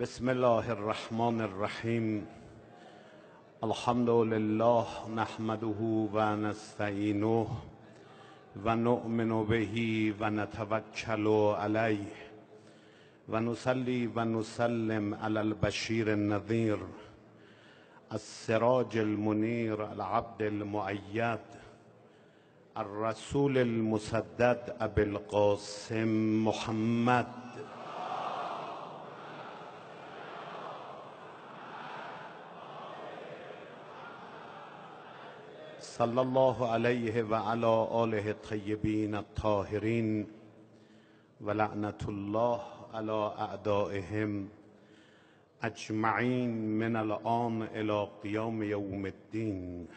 بسم الله الرحمن الرحیم الحمد لله نحمده و نستعینه و نؤمن به و نتوکل علیه و نصلی و نسلم علی البشیر النذیر السراج المنیر العبد المؤید الرسول المسدد ابی القاسم محمد صلى الله عليه و آله الطيبين الطاهرين و الله على اعدائهم اجمعین من الان الى قيام يوم الدين.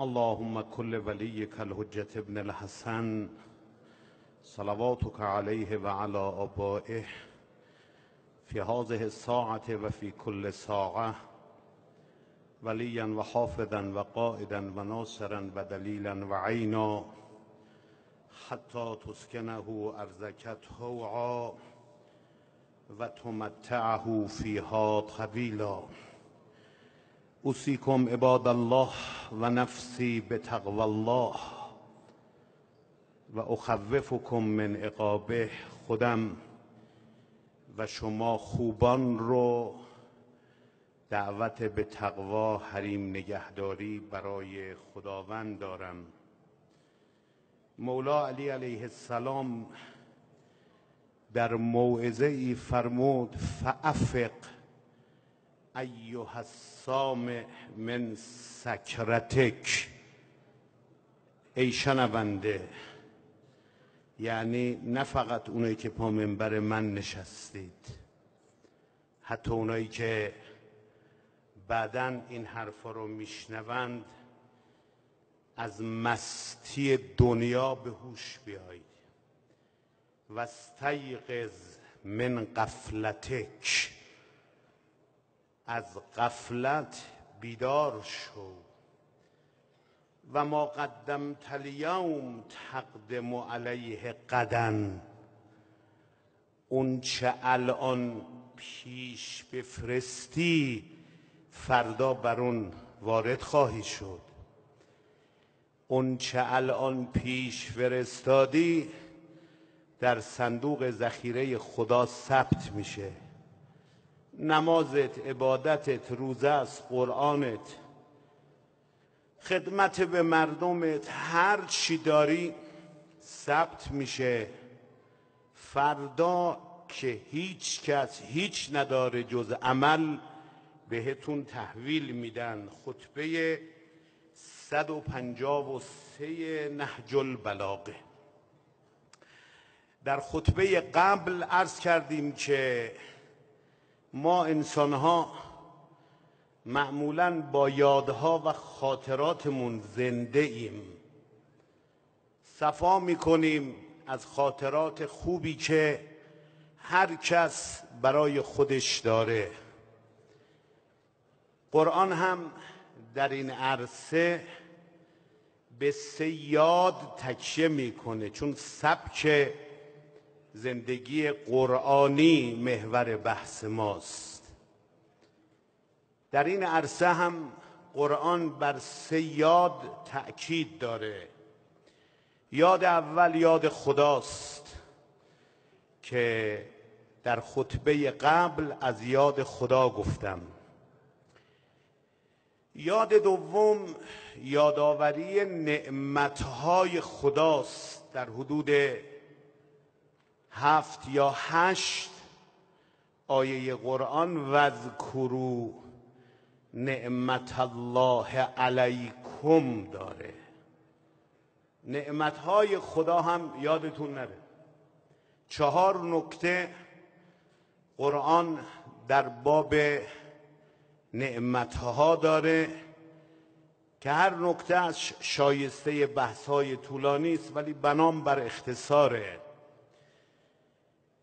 اللهم كل وليك الحجة ابن الحسن صلواتك عليه وعلى آبائه في هذه الساعة وفي كل ساعة ولیا و حافظا و قائدا و ناصرا و دلیلا و عینا حتی تسکنه ارزکت و تمتعه فیها طویلا اوصیکم عباد الله و نفسی به الله و اخوفکم من عقابه خودم و شما خوبان رو دعوت به تقوا حریم نگهداری برای خداوند دارم مولا علی علیه السلام در موعظه ای فرمود فعفق ایها السامع من سکرتک ای شنونده یعنی نه فقط اونایی که پا منبر من نشستید حتی اونایی که بعدا این حرفا رو میشنوند از مستی دنیا به هوش بیایید وستیقظ من قفلتک از قفلت بیدار شو و ما قدم تلیوم تقدم علیه قدن اون چه الان پیش بفرستی فردا بر اون وارد خواهی شد اون چه الان پیش فرستادی در صندوق ذخیره خدا ثبت میشه نمازت عبادتت روزه است قرآنت خدمت به مردمت هر چی داری ثبت میشه فردا که هیچ کس هیچ نداره جز عمل بهتون تحویل میدن خطبه 153 نهج البلاغه در خطبه قبل عرض کردیم که ما انسانها معمولا با یادها و خاطراتمون زنده ایم صفا میکنیم از خاطرات خوبی که هر کس برای خودش داره قرآن هم در این عرصه به سه یاد تکیه میکنه چون سبک زندگی قرآنی محور بحث ماست در این عرصه هم قرآن بر سه یاد تأکید داره یاد اول یاد خداست که در خطبه قبل از یاد خدا گفتم یاد دوم یادآوری نعمتهای خداست در حدود هفت یا هشت آیه قرآن وذکرو نعمت الله علیکم داره نعمتهای خدا هم یادتون نره چهار نکته قرآن در باب ها داره که هر نکته از شایسته بحث های طولانی است ولی بنام بر اختصاره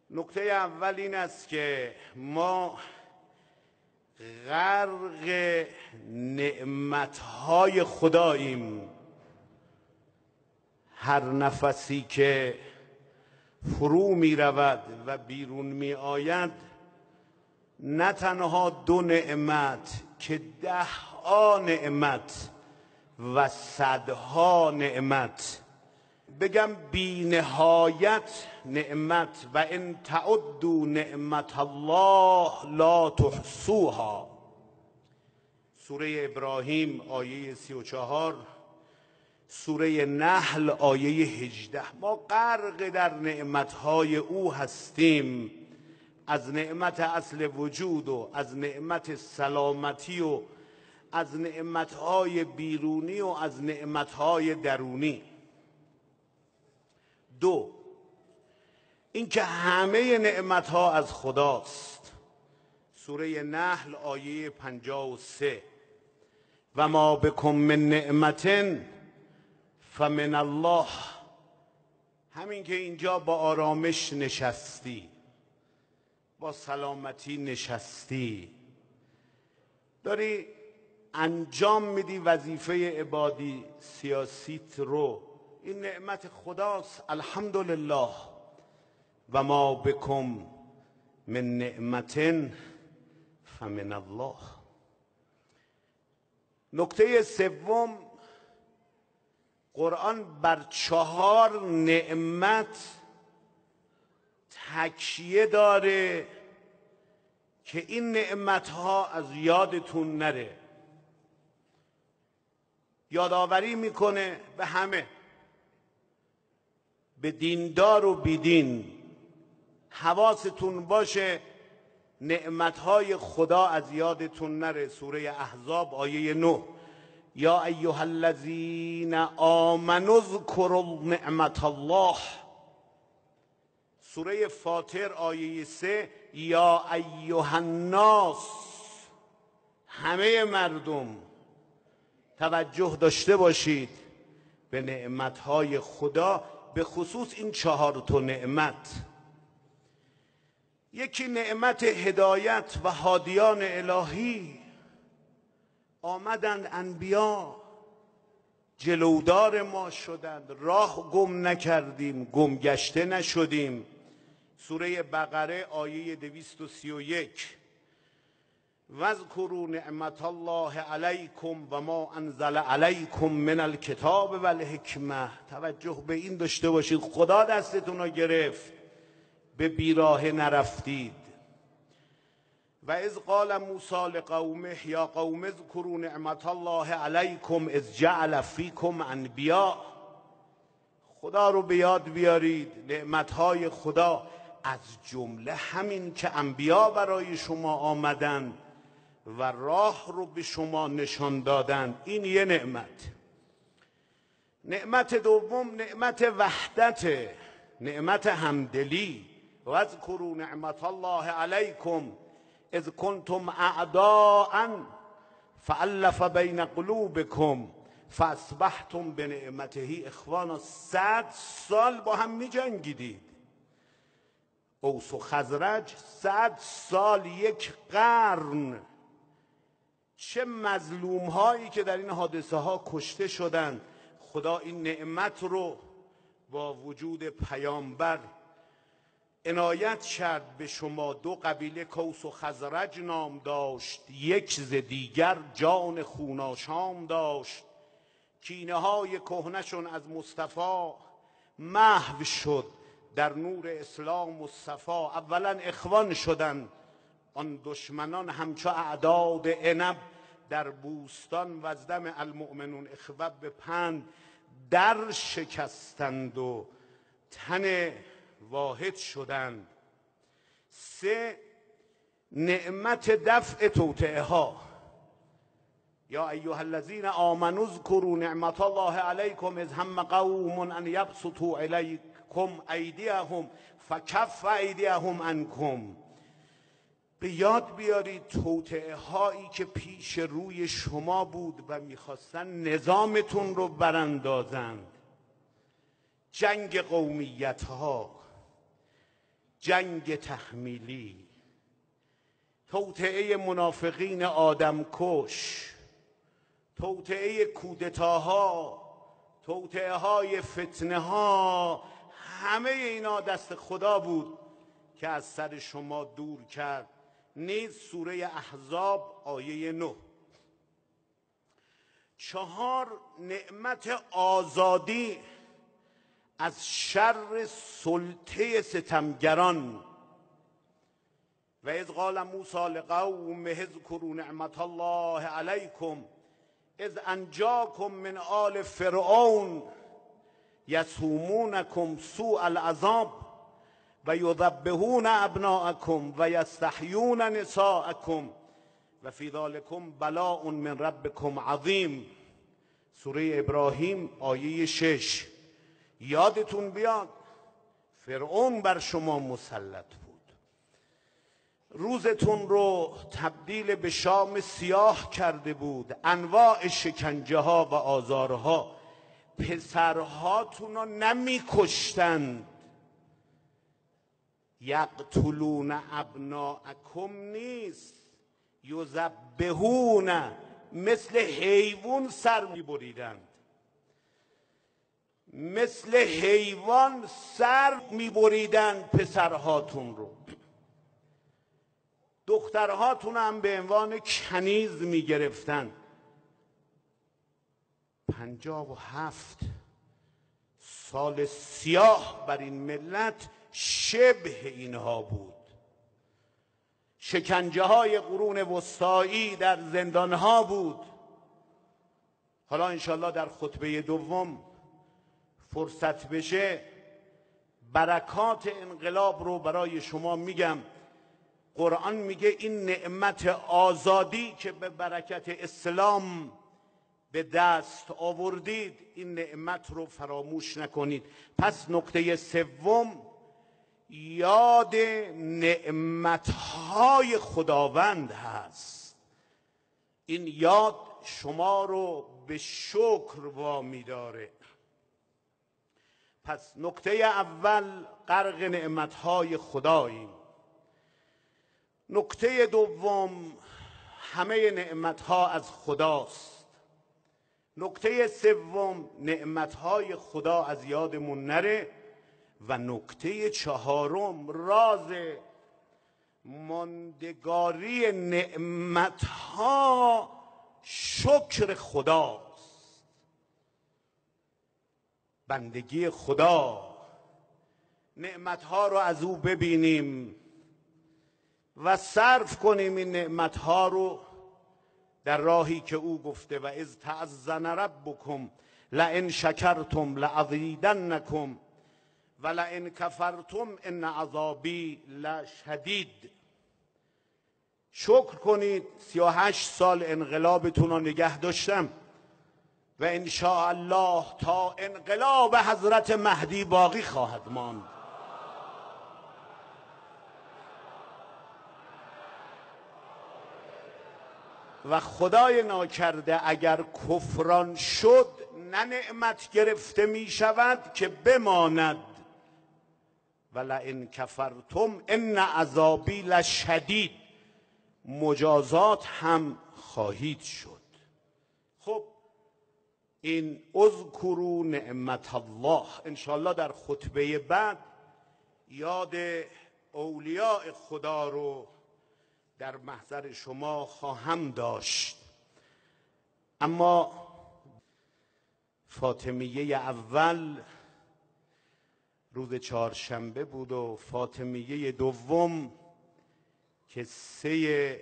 نکته اول این است که ما غرق های خداییم هر نفسی که فرو می رود و بیرون می آید نه تنها دو نعمت که ده ها نعمت و صدها نعمت بگم بینهایت نعمت و ان تعدو نعمت الله لا تحصوها سوره ابراهیم آیه سی و چهار سوره نحل آیه هجده ما غرق در نعمتهای او هستیم از نعمت اصل وجود و از نعمت سلامتی و از نعمتهای بیرونی و از نعمتهای درونی دو اینکه همه نعمتها از خداست سوره نحل آیه پنجا و ما بکم من نعمتن فمن الله همین که اینجا با آرامش نشستی با سلامتی نشستی داری انجام میدی وظیفه عبادی سیاسیت رو این نعمت خداست الحمدلله و ما بکم من نعمت فمن الله نکته سوم قرآن بر چهار نعمت تکشیه داره که این نعمت ها از یادتون نره یادآوری میکنه به همه به دیندار و بیدین حواستون باشه های خدا از یادتون نره سوره احزاب آیه 9 یا ایها الذین آمنوا اذکروا نعمت الله سوره فاطر آیه سه یا ایوه الناس همه مردم توجه داشته باشید به نعمتهای خدا به خصوص این چهار تا نعمت یکی نعمت هدایت و هادیان الهی آمدند انبیا جلودار ما شدند راه گم نکردیم گم گشته نشدیم سوره بقره آیه 231 وذکروا نعمت الله علیکم و ما انزل علیکم من الکتاب و الحکمه توجه به این داشته باشید خدا دستتون رو گرفت به بیراه نرفتید و از قال موسی لقومه یا قوم اذکروا نعمت الله علیکم از جعل فیکم انبیا خدا رو به یاد بیارید های خدا از جمله همین که انبیا برای شما آمدند و راه رو به شما نشان دادند این یه نعمت نعمت دوم نعمت وحدت نعمت همدلی و نعمت الله علیکم اذ کنتم اعداء فالف بین قلوبکم فاصبحتم به نعمتهی اخوانا صد سال با هم می جنگیدید اوس و خزرج صد سال یک قرن چه مظلوم هایی که در این حادثه ها کشته شدند خدا این نعمت رو با وجود پیامبر عنایت کرد به شما دو قبیله کوس و خزرج نام داشت یک ز دیگر جان خوناشام داشت کینه های کهنشون از مصطفی محو شد در نور اسلام و صفا اولا اخوان شدند آن دشمنان همچو اعداد عنب در بوستان وزدم المؤمنون اخوه به پند در شکستند و تن واحد شدند سه نعمت دفع توتعه ها یا ایها الذین آمنوا اذکروا نعمت الله علیکم از هم قوم ان یبسطوا الیک کم ایدیهم فکف ایدیهم انکم به یاد بیارید توتعه هایی که پیش روی شما بود و میخواستن نظامتون رو براندازند جنگ قومیت ها جنگ تحمیلی توتعه منافقین آدمکش توتعه کودتاها توتعه های فتنه ها همه اینا دست خدا بود که از سر شما دور کرد نیز سوره احزاب آیه نه چهار نعمت آزادی از شر سلطه ستمگران و از قال موسی لقوم اذکروا نعمت الله علیکم اذ انجاکم من آل فرعون یسومونکم سوء العذاب و یذبهون ابناءکم و یستحیون نساءکم و فی ذلکم بلاء من ربکم عظیم سوره ابراهیم آیه شش یادتون بیاد فرعون بر شما مسلط بود روزتون رو تبدیل به شام سیاه کرده بود انواع شکنجه ها و آزارها پسرهاتون رو نمیکشتند یقتلون اکم نیست یوزبهون مثل حیوان سر میبریدند مثل حیوان سر میبریدند پسرهاتون رو دخترهاتون هم به عنوان کنیز میگرفتند پنجاب و هفت سال سیاه بر این ملت شبه اینها بود شکنجه های قرون وسطایی در زندان ها بود حالا انشالله در خطبه دوم فرصت بشه برکات انقلاب رو برای شما میگم قرآن میگه این نعمت آزادی که به برکت اسلام به دست آوردید این نعمت رو فراموش نکنید پس نکته سوم یاد نعمتهای خداوند هست این یاد شما رو به شکر با داره پس نکته اول غرق نعمتهای خداییم نکته دوم همه نعمتها از خداست نکته سوم نعمتهای خدا از یادمون نره و نکته چهارم راز ماندگاری نعمتها شکر خداست بندگی خدا نعمتها رو از او ببینیم و صرف کنیم این نعمتها رو در راهی که او گفته و از تعزن ربکم لئن شکرتم نکم و لئن کفرتم ان عذابی لشدید شکر کنید هشت سال انقلابتون رو نگه داشتم و ان الله تا انقلاب حضرت مهدی باقی خواهد ماند و خدای ناکرده اگر کفران شد نه نعمت گرفته می شود که بماند و لئن کفرتم ان عذابی لشدید مجازات هم خواهید شد خب این اذکرو نعمت الله انشالله در خطبه بعد یاد اولیاء خدا رو در محضر شما خواهم داشت اما فاطمیه اول روز چهارشنبه بود و فاطمیه دوم که سه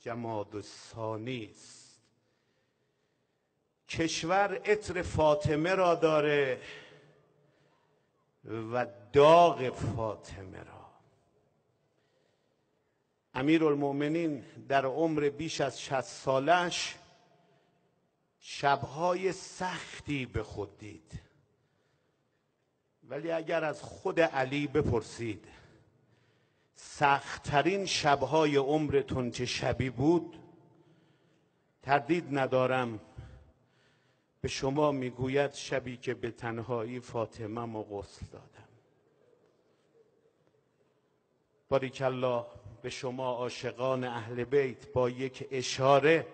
جماد ثانی است کشور اطر فاطمه را داره و داغ فاطمه را امیرالمؤمنین در عمر بیش از 60 سالش شبهای سختی به خود دید ولی اگر از خود علی بپرسید سختترین شبهای عمرتون چه شبی بود تردید ندارم به شما میگوید شبی که به تنهایی فاطمه و غسل دادم الله. به شما عاشقان اهل بیت با یک اشاره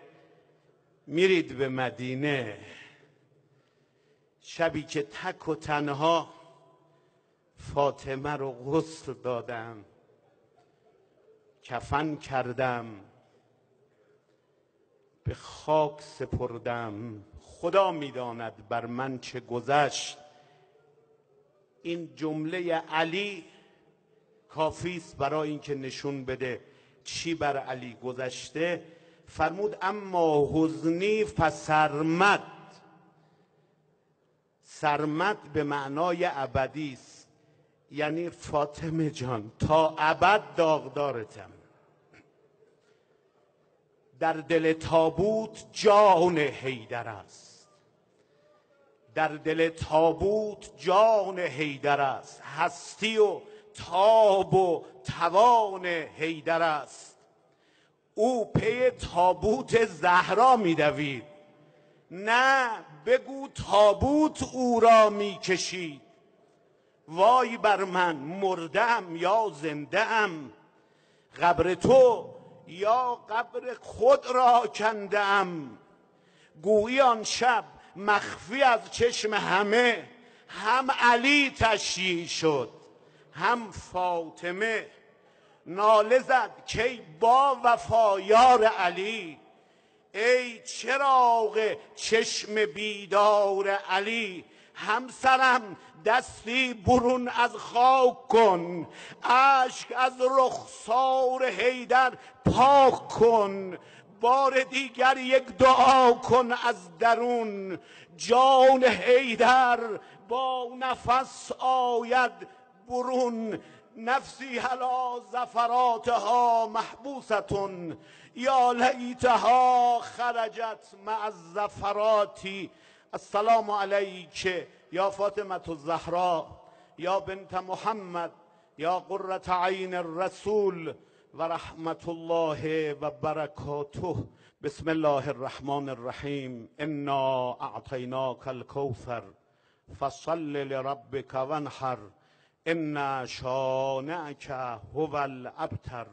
میرید به مدینه شبی که تک و تنها فاطمه رو غسل دادم کفن کردم به خاک سپردم خدا میداند بر من چه گذشت این جمله علی کافی است برای اینکه نشون بده چی بر علی گذشته فرمود اما حزنی فسرمد سرمد به معنای ابدی است یعنی فاطمه جان تا ابد داغدارتم در دل تابوت جان حیدر است در دل تابوت جان حیدر است هستی و تاب و توان حیدر است او پی تابوت زهرا میدوید نه بگو تابوت او را میکشید وای بر من مردم یا زنده ام قبر تو یا قبر خود را کنده ام گویی آن شب مخفی از چشم همه هم علی تشییع شد هم فاطمه ناله زد کی با وفایار علی ای چراغ چشم بیدار علی همسرم دستی برون از خاک کن اشک از رخسار حیدر پاک کن بار دیگر یک دعا کن از درون جان حیدر با نفس آید برون نفسی هلا زفراتها محبوستون یا لیتها خرجت مع الزفراتی السلام علیک یا فاطمه الزهراء یا بنت محمد یا قرة عین الرسول و رحمت الله و برکاته بسم الله الرحمن الرحیم انا اعطیناک الکوثر فصل لربک ونحر ان شانعک هو الابتر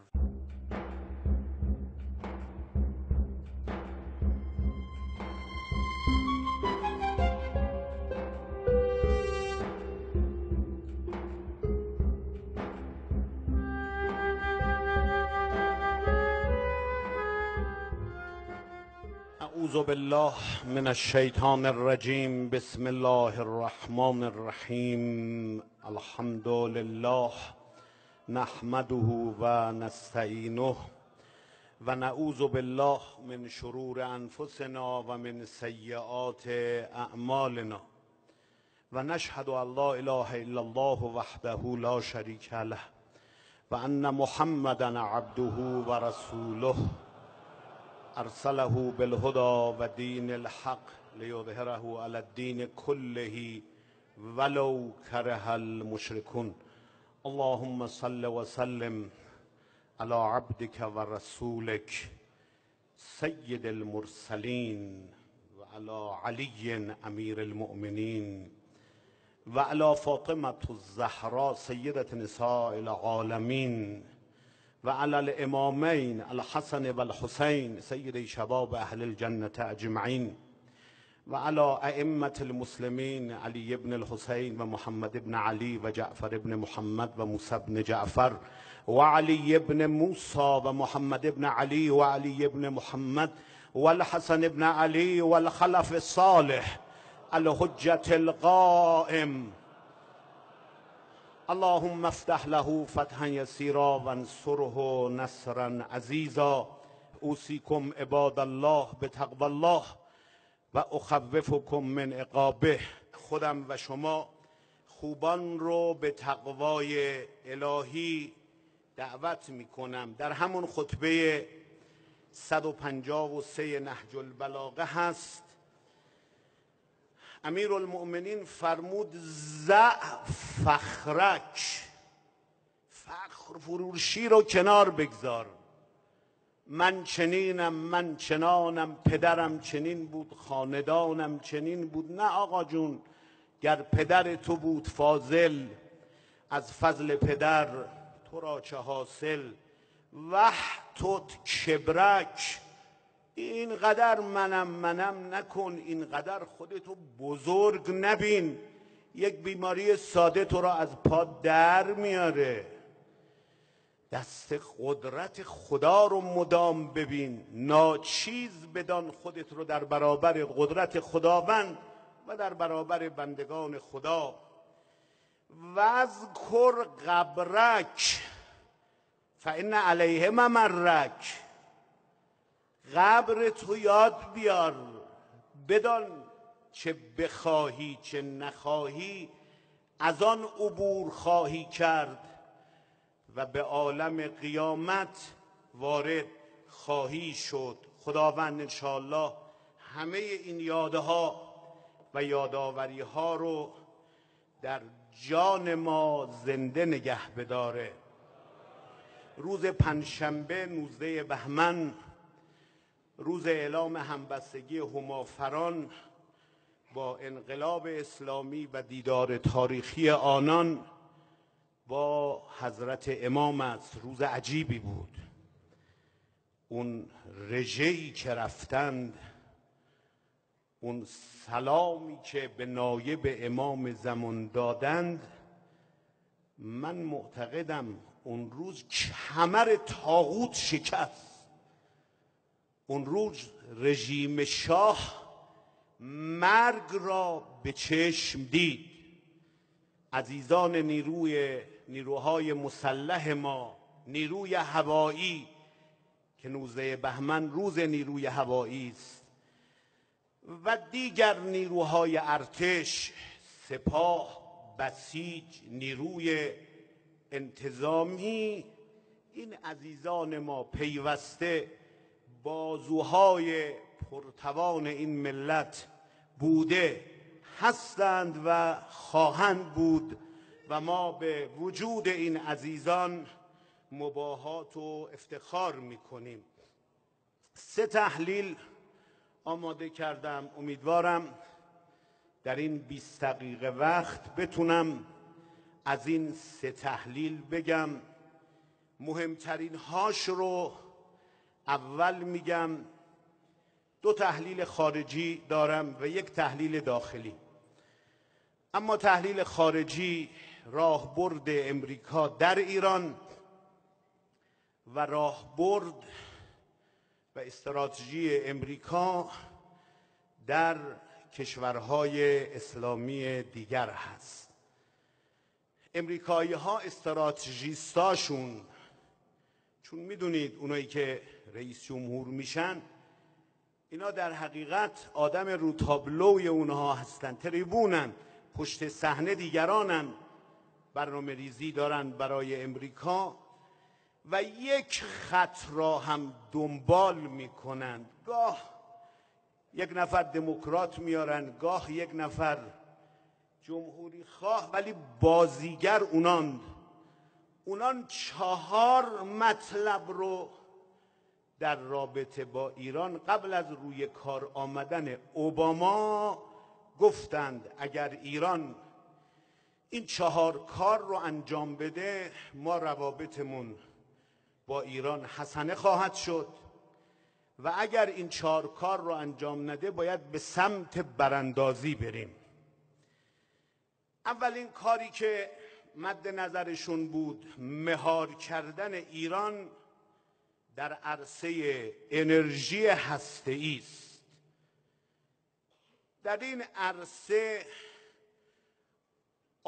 اعوذ بالله من الشیطان الرجیم بسم الله الرحمن الرحیم الحمد لله نحمده و نستعینه و نعوذ بالله من شرور انفسنا و من سیئات اعمالنا و نشهد ان لا اله الا الله وحده لا شريك له و ان محمدا عبده و رسوله ارسله بالهدى و الحق ليظهره على الدين كله ولو کره المشركون اللهم صل وسلم على عبدك ورسولك سيد المرسلين وعلى علي امير المؤمنين وعلى فاطمة الزهراء سيدة نساء العالمين وعلى الإمامين الحسن والحسين سيد شباب اهل الجنة أجمعين و علا ائمت المسلمین علی ابن الحسین و محمد ابن علی و جعفر ابن محمد و موسی ابن جعفر و علی ابن موسی و محمد ابن علی و علی ابن محمد و الحسن ابن علی و الخلف الصالح الحجة القائم اللهم افتح له فتحا يسيرا وانصره نصرا عزيزا اوصيكم عباد الله بتقوى الله و اخوفکم من عقابه خودم و شما خوبان رو به تقوای الهی دعوت میکنم در همون خطبه 153 نهج البلاغه هست امیر المؤمنین فرمود زع فخرک فخر فروشی رو کنار بگذار من چنینم من چنانم پدرم چنین بود خاندانم چنین بود نه آقا جون گر پدر تو بود فاضل از فضل پدر تو را چه حاصل وحتت کبرک اینقدر منم منم نکن اینقدر خودتو بزرگ نبین یک بیماری ساده تو را از پا در میاره دست قدرت خدا رو مدام ببین ناچیز بدان خودت رو در برابر قدرت خداوند و در برابر بندگان خدا کر قبرک فان علیه ممرک قبر تو یاد بیار بدان چه بخواهی چه نخواهی از آن عبور خواهی کرد و به عالم قیامت وارد خواهی شد خداوند انشاءالله همه این یادها و یادآوری ها رو در جان ما زنده نگه بداره روز پنجشنبه 19 بهمن روز اعلام همبستگی همافران با انقلاب اسلامی و دیدار تاریخی آنان با حضرت امام است روز عجیبی بود اون رژه‌ای که رفتند اون سلامی که به نایب امام زمان دادند من معتقدم اون روز کمر تاغوت شکست اون روز رژیم شاه مرگ را به چشم دید عزیزان نیروی نیروهای مسلح ما نیروی هوایی که نوزه بهمن روز نیروی هوایی است و دیگر نیروهای ارتش سپاه بسیج نیروی انتظامی این عزیزان ما پیوسته بازوهای پرتوان این ملت بوده هستند و خواهند بود و ما به وجود این عزیزان مباهات و افتخار می کنیم سه تحلیل آماده کردم امیدوارم در این 20 دقیقه وقت بتونم از این سه تحلیل بگم مهمترین هاش رو اول میگم دو تحلیل خارجی دارم و یک تحلیل داخلی اما تحلیل خارجی راهبرد امریکا در ایران و راهبرد و استراتژی امریکا در کشورهای اسلامی دیگر هست امریکایی ها استراتژیستاشون چون میدونید اونایی که رئیس جمهور میشن اینا در حقیقت آدم رو تابلوی اونها هستن تریبونن پشت صحنه دیگرانن برنامه ریزی دارن برای امریکا و یک خط را هم دنبال کنند گاه یک نفر دموکرات میارن گاه یک نفر جمهوری خواه ولی بازیگر اونان اونان چهار مطلب رو در رابطه با ایران قبل از روی کار آمدن اوباما گفتند اگر ایران این چهار کار رو انجام بده ما روابطمون با ایران حسنه خواهد شد و اگر این چهار کار رو انجام نده باید به سمت براندازی بریم اولین کاری که مد نظرشون بود مهار کردن ایران در عرصه انرژی هسته است در این عرصه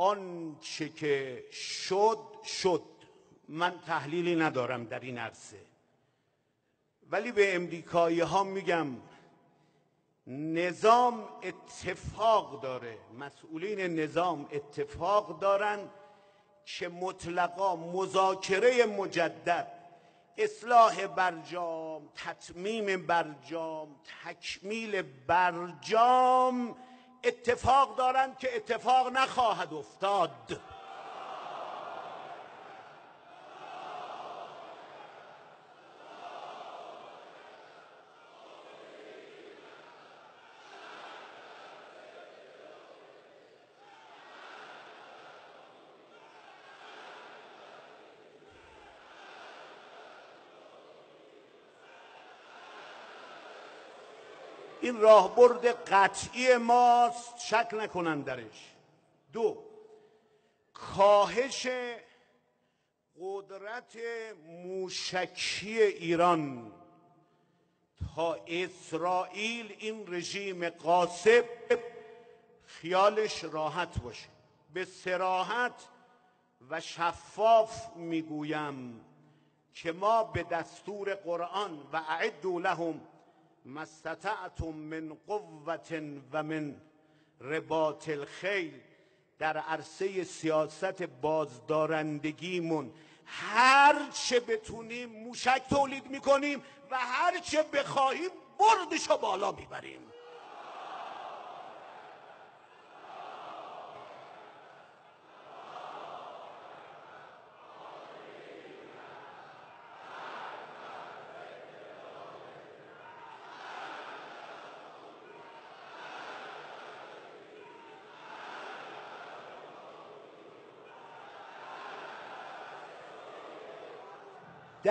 آنچه که شد شد من تحلیلی ندارم در این عرصه ولی به امریکایی ها میگم نظام اتفاق داره مسئولین نظام اتفاق دارن که مطلقا مذاکره مجدد اصلاح برجام تطمیم برجام تکمیل برجام اتفاق دارند که اتفاق نخواهد افتاد این راهبرد قطعی ماست شک نکنن درش دو کاهش قدرت موشکی ایران تا اسرائیل این رژیم قاسب خیالش راحت باشه به سراحت و شفاف میگویم که ما به دستور قرآن و اعدو لهم ما استطعتم من قوت و من رباط الخیل در عرصه سیاست بازدارندگیمون هر چه بتونیم موشک تولید میکنیم و هر چه بخواهیم بردشو بالا میبریم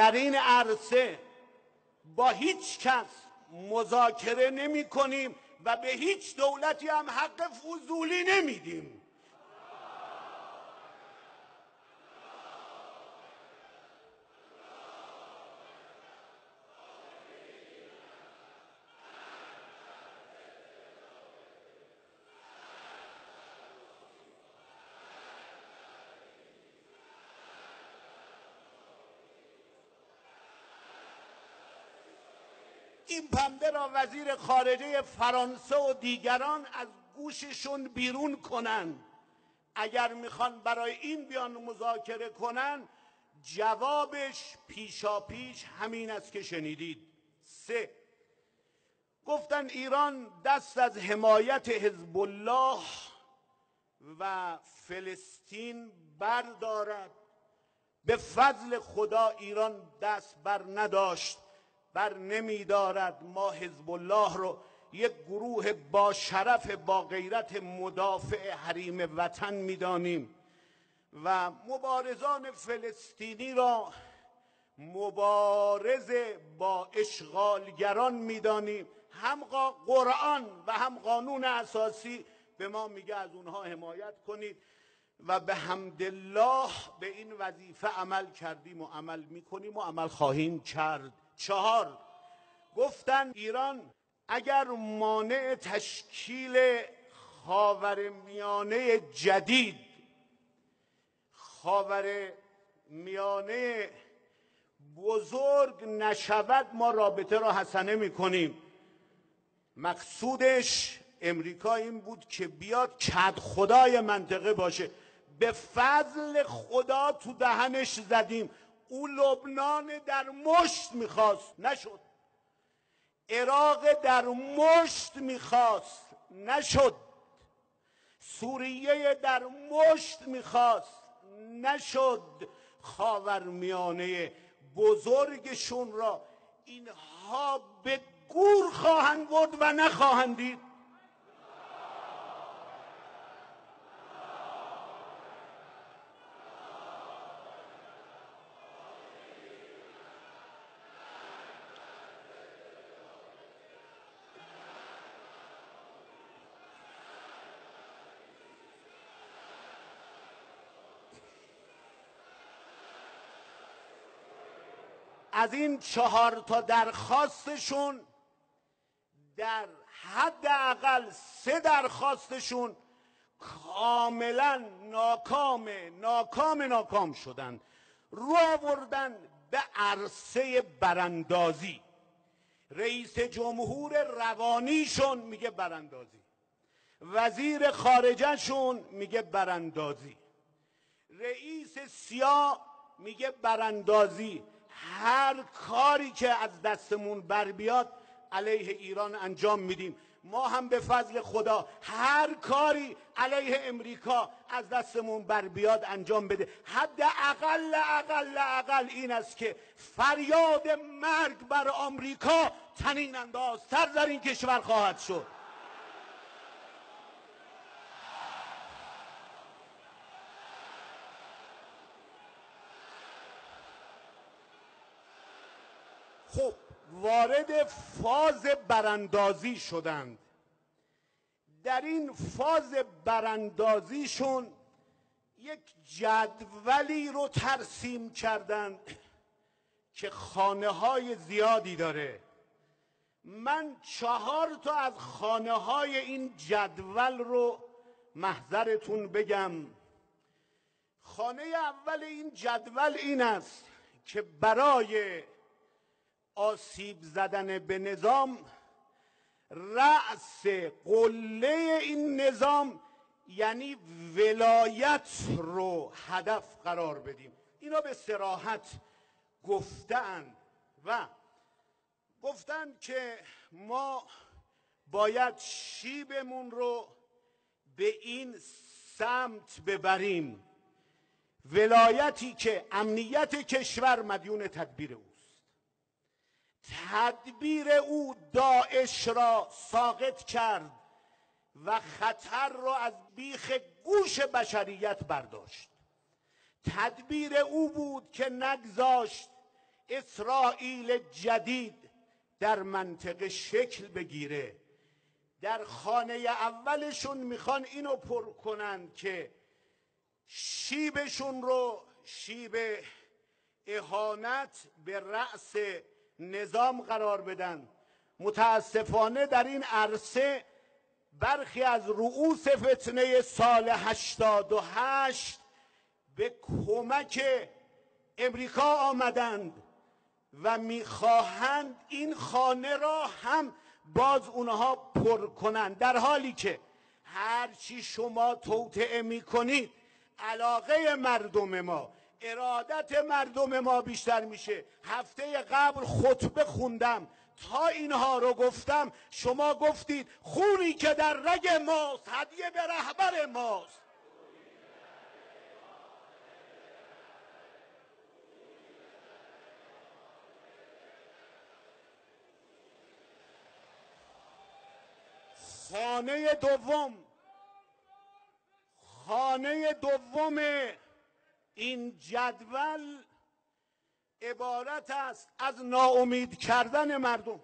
در این عرصه با هیچ کس مذاکره نمی کنیم و به هیچ دولتی هم حق فضولی نمیدیم وزیر خارجه فرانسه و دیگران از گوششون بیرون کنن اگر میخوان برای این بیان مذاکره کنن جوابش پیشا پیش همین است که شنیدید سه گفتن ایران دست از حمایت حزب الله و فلسطین بردارد به فضل خدا ایران دست بر نداشت بر دارد ما حزب الله رو یک گروه با شرف با غیرت مدافع حریم وطن میدانیم و مبارزان فلسطینی را مبارز با اشغالگران میدانیم هم قرآن و هم قانون اساسی به ما میگه از اونها حمایت کنید و به حمدالله به این وظیفه عمل کردیم و عمل میکنیم و عمل خواهیم کرد چهار گفتن ایران اگر مانع تشکیل میانه جدید خاور میانه بزرگ نشود ما رابطه را حسنه میکنیم کنیم مقصودش امریکا این بود که بیاد کد خدای منطقه باشه به فضل خدا تو دهنش زدیم او لبنان در مشت میخواست نشد عراق در مشت میخواست نشد سوریه در مشت میخواست نشد خاورمیانه بزرگشون را اینها به گور خواهند بود و نخواهند دید از این چهار تا درخواستشون در اقل سه درخواستشون کاملا ناکام ناکام ناکام شدن رو آوردن به عرصه براندازی رئیس جمهور روانیشون میگه براندازی وزیر خارجهشون میگه براندازی رئیس سیا میگه براندازی هر کاری که از دستمون بر بیاد علیه ایران انجام میدیم ما هم به فضل خدا هر کاری علیه امریکا از دستمون بر بیاد انجام بده حد اقل اقل اقل این است که فریاد مرگ بر آمریکا تنین سر در این کشور خواهد شد وارد فاز براندازی شدند در این فاز براندازیشون یک جدولی رو ترسیم کردند که خانه های زیادی داره من چهار تا از خانه های این جدول رو محضرتون بگم خانه اول این جدول این است که برای آسیب زدن به نظام رأس قله این نظام یعنی ولایت رو هدف قرار بدیم اینا به سراحت گفتن و گفتن که ما باید شیبمون رو به این سمت ببریم ولایتی که امنیت کشور مدیون تدبیر او تدبیر او داعش را ساقط کرد و خطر را از بیخ گوش بشریت برداشت تدبیر او بود که نگذاشت اسرائیل جدید در منطقه شکل بگیره در خانه اولشون میخوان اینو پر کنند که شیبشون رو شیب اهانت به رأس نظام قرار بدن متاسفانه در این عرصه برخی از رؤوس فتنه سال 88 به کمک امریکا آمدند و میخواهند این خانه را هم باز اونها پر کنند در حالی که هرچی شما توطعه میکنید علاقه مردم ما ارادت مردم ما بیشتر میشه هفته قبل خطبه خوندم تا اینها رو گفتم شما گفتید خونی که در رگ ماست هدیه به رهبر ماست خانه دوم خانه دوم این جدول عبارت است از ناامید کردن مردم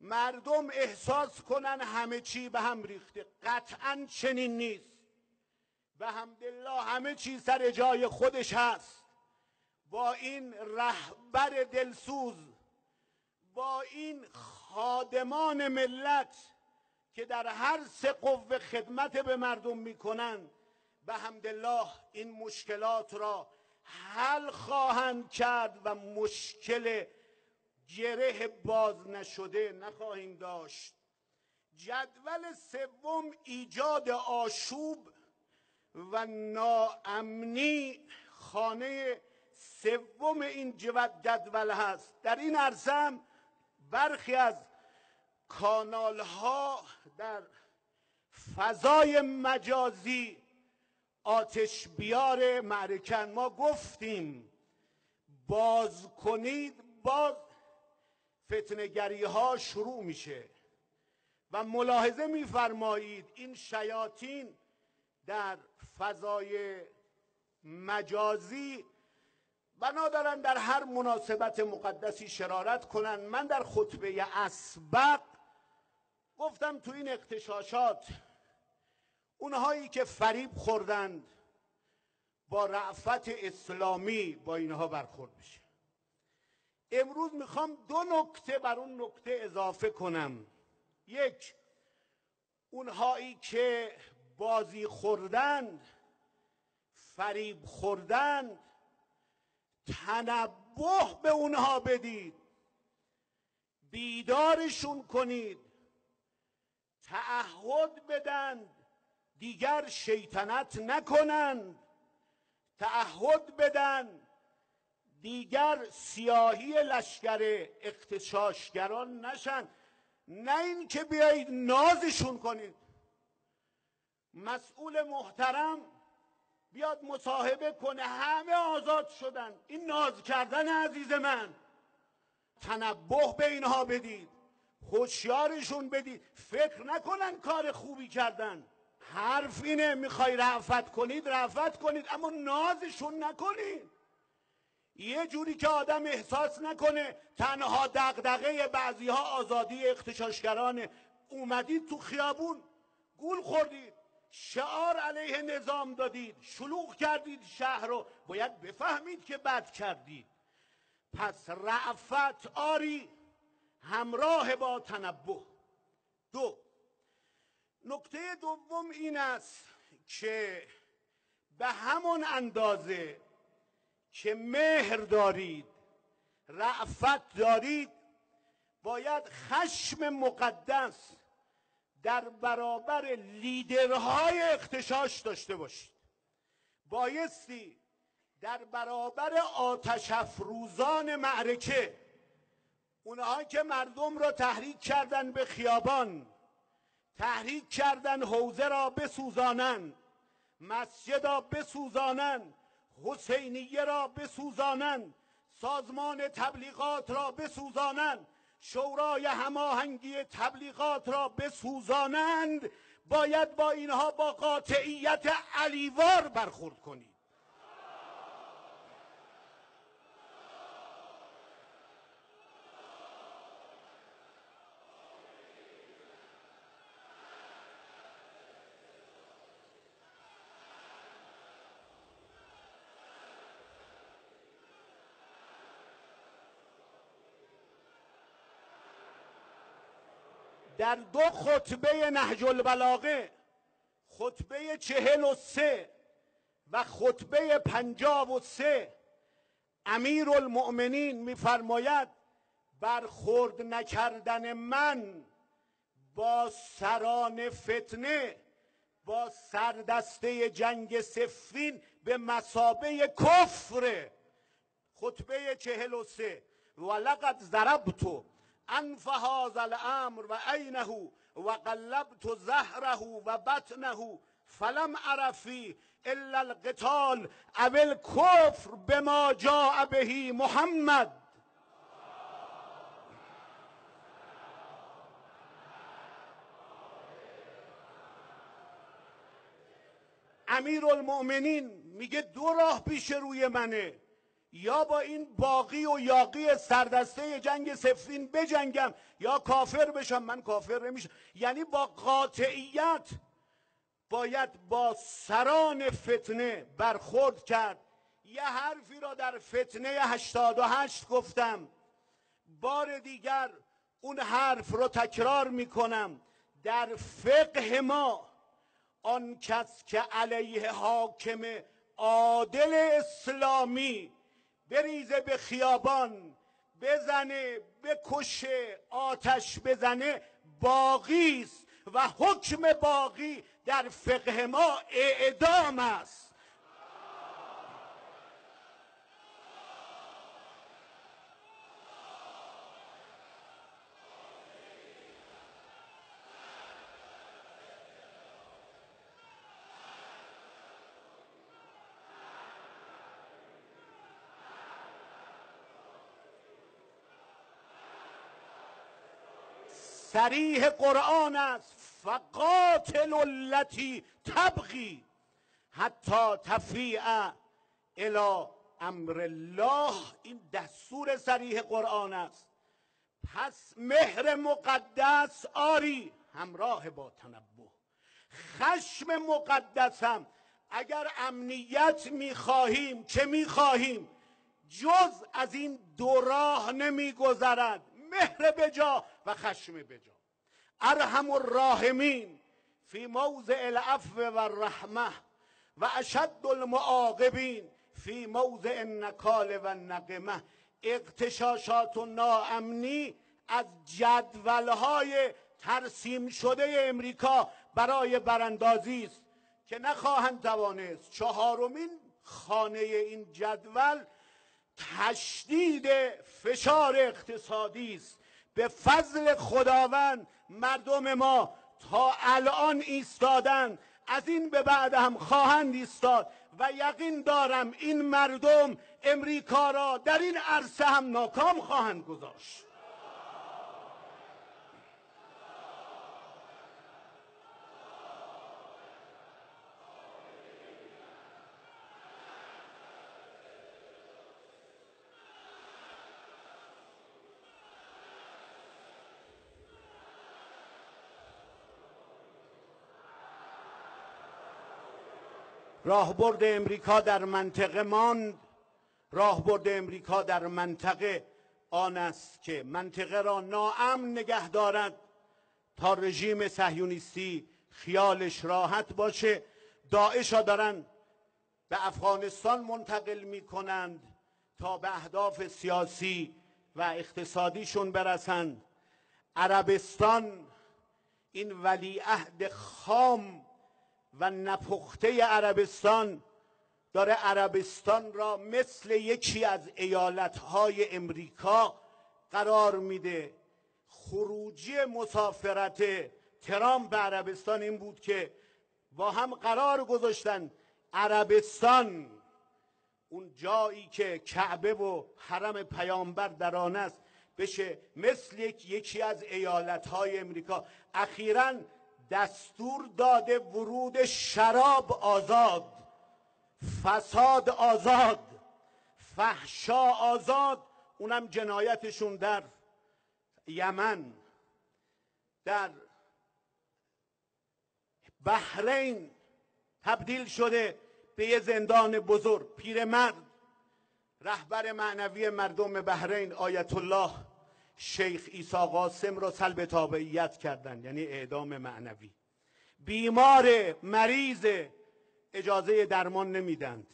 مردم احساس کنن همه چی به هم ریخته قطعا چنین نیست به همدلله همه چی سر جای خودش هست با این رهبر دلسوز با این خادمان ملت که در هر سه قوه خدمت به مردم میکنند به همدلله این مشکلات را حل خواهند کرد و مشکل گره باز نشده نخواهیم داشت جدول سوم ایجاد آشوب و ناامنی خانه سوم این جدول هست در این ارزم برخی از کانال ها در فضای مجازی آتش بیار معرکن ما گفتیم باز کنید باز فتنگری ها شروع میشه و ملاحظه میفرمایید این شیاطین در فضای مجازی بنا دارن در هر مناسبت مقدسی شرارت کنن من در خطبه اسبق گفتم تو این اقتشاشات اونهایی که فریب خوردند با رعفت اسلامی با اینها برخورد میشه امروز میخوام دو نکته بر اون نکته اضافه کنم یک اونهایی که بازی خوردند فریب خوردند تنبه به اونها بدید بیدارشون کنید تعهد بدند دیگر شیطنت نکنن تعهد بدن دیگر سیاهی لشکر اقتشاشگران نشن نه اینکه بیایید نازشون کنید مسئول محترم بیاد مصاحبه کنه همه آزاد شدن این ناز کردن عزیز من تنبه به اینها بدید خوشیارشون بدید فکر نکنن کار خوبی کردن حرف اینه میخوای رعفت کنید رعفت کنید اما نازشون نکنید یه جوری که آدم احساس نکنه تنها دقدقه بعضی ها آزادی اختشاشگرانه اومدید تو خیابون گول خوردید شعار علیه نظام دادید شلوغ کردید شهر رو باید بفهمید که بد کردید پس رعفت آری همراه با تنبه دو نکته دوم این است که به همان اندازه که مهر دارید رعفت دارید باید خشم مقدس در برابر لیدرهای اختشاش داشته باشید بایستی در برابر آتش افروزان معرکه اونها که مردم را تحریک کردن به خیابان تحریک کردن حوزه را بسوزانند مسجد را بسوزانند حسینیه را بسوزانند سازمان تبلیغات را بسوزانند شورای هماهنگی تبلیغات را بسوزانند باید با اینها با قاطعیت علیوار برخورد کنی. در دو خطبه نهج البلاغه خطبه چهل و سه و خطبه پنجاب و سه امیر المؤمنین میفرماید برخورد نکردن من با سران فتنه با سردسته جنگ سفین به مسابه کفر خطبه چهل و سه ولقد ضربتو انف هذا الامر و عینه و قلبت زهره و بطنه فلم عرفی الا القتال او الکفر بما جاء بهی محمد امیر المؤمنین میگه دو راه پیش روی منه یا با این باقی و یاقی سردسته جنگ سفین بجنگم یا کافر بشم من کافر نمیشم یعنی با قاطعیت باید با سران فتنه برخورد کرد یه حرفی را در فتنه 88 گفتم بار دیگر اون حرف رو تکرار میکنم در فقه ما آن کس که علیه حاکم عادل اسلامی بریزه به خیابان بزنه بکشه آتش بزنه باقی است و حکم باقی در فقه ما اعدام است سریح قرآن است فقاتل التی تبغی حتی تفیع الی امر الله این دستور سریح قرآن است پس مهر مقدس آری همراه با تنبه خشم مقدسم اگر امنیت میخواهیم چه میخواهیم جز از این دو راه نمیگذرد مهر بجا و خشم بجا ارحم الراحمین فی موضع العفو و الرحمه و اشد المعاقبین فی موضع النکال و النقمه اقتشاشات و ناامنی از جدولهای ترسیم شده امریکا برای براندازی است که نخواهند توانست چهارمین خانه این جدول تشدید فشار اقتصادی است به فضل خداوند مردم ما تا الان ایستادن از این به بعد هم خواهند ایستاد و یقین دارم این مردم امریکا را در این عرصه هم ناکام خواهند گذاشت راهبرد امریکا در منطقه ماند راهبرد امریکا در منطقه آن است که منطقه را ناامن نگه دارد تا رژیم صهیونیستی خیالش راحت باشه داعش را دارن به افغانستان منتقل می کنند تا به اهداف سیاسی و اقتصادیشون برسند عربستان این ولیعهد خام و نپخته عربستان داره عربستان را مثل یکی از ایالتهای امریکا قرار میده خروجی مسافرت ترامپ به عربستان این بود که با هم قرار گذاشتن عربستان اون جایی که کعبه و حرم پیامبر در آن است بشه مثل یکی از های امریکا اخیرا دستور داده ورود شراب آزاد فساد آزاد فحشا آزاد اونم جنایتشون در یمن در بحرین تبدیل شده به یه زندان بزرگ پیرمرد رهبر معنوی مردم بحرین آیت الله شیخ عیسی قاسم را سلب تابعیت کردن یعنی اعدام معنوی بیمار مریض اجازه درمان نمیدند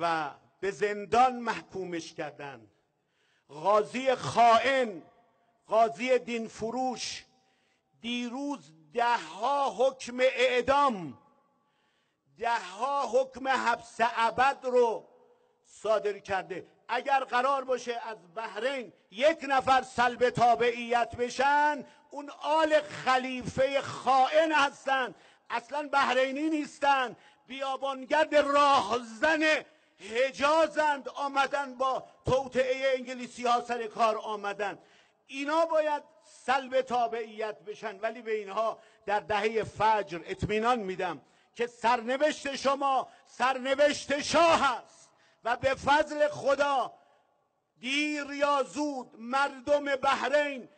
و به زندان محکومش کردند قاضی خائن قاضی دین فروش دیروز دهها حکم اعدام دهها حکم حبس ابد رو صادر کرده اگر قرار باشه از بحرین یک نفر سلب تابعیت بشن اون آل خلیفه خائن هستن اصلا بحرینی نیستن بیابانگرد راهزن هجازند آمدن با توطعه انگلیسی ها سر کار آمدن اینا باید سلب تابعیت بشن ولی به اینها در دهه فجر اطمینان میدم که سرنوشت شما سرنوشت شاه است و به فضل خدا دیر یا زود مردم بحرین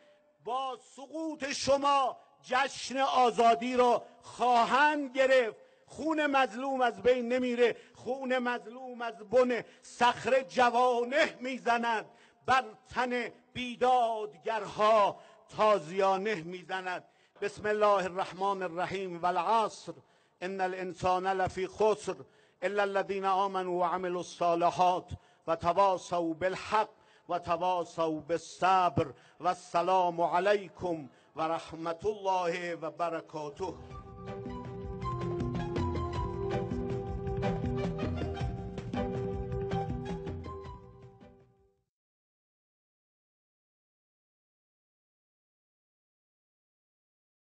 با سقوط شما جشن آزادی را خواهند گرفت خون مظلوم از بین نمیره خون مظلوم از بن صخره جوانه میزند بر تن بیدادگرها تازیانه میزند بسم الله الرحمن الرحیم والعصر ان الانسان لفی خسر الا الذين آمنوا وعملوا الصالحات وتواصوا بالحق وتواصوا بالصبر عليكم ورحمة الله وبركاته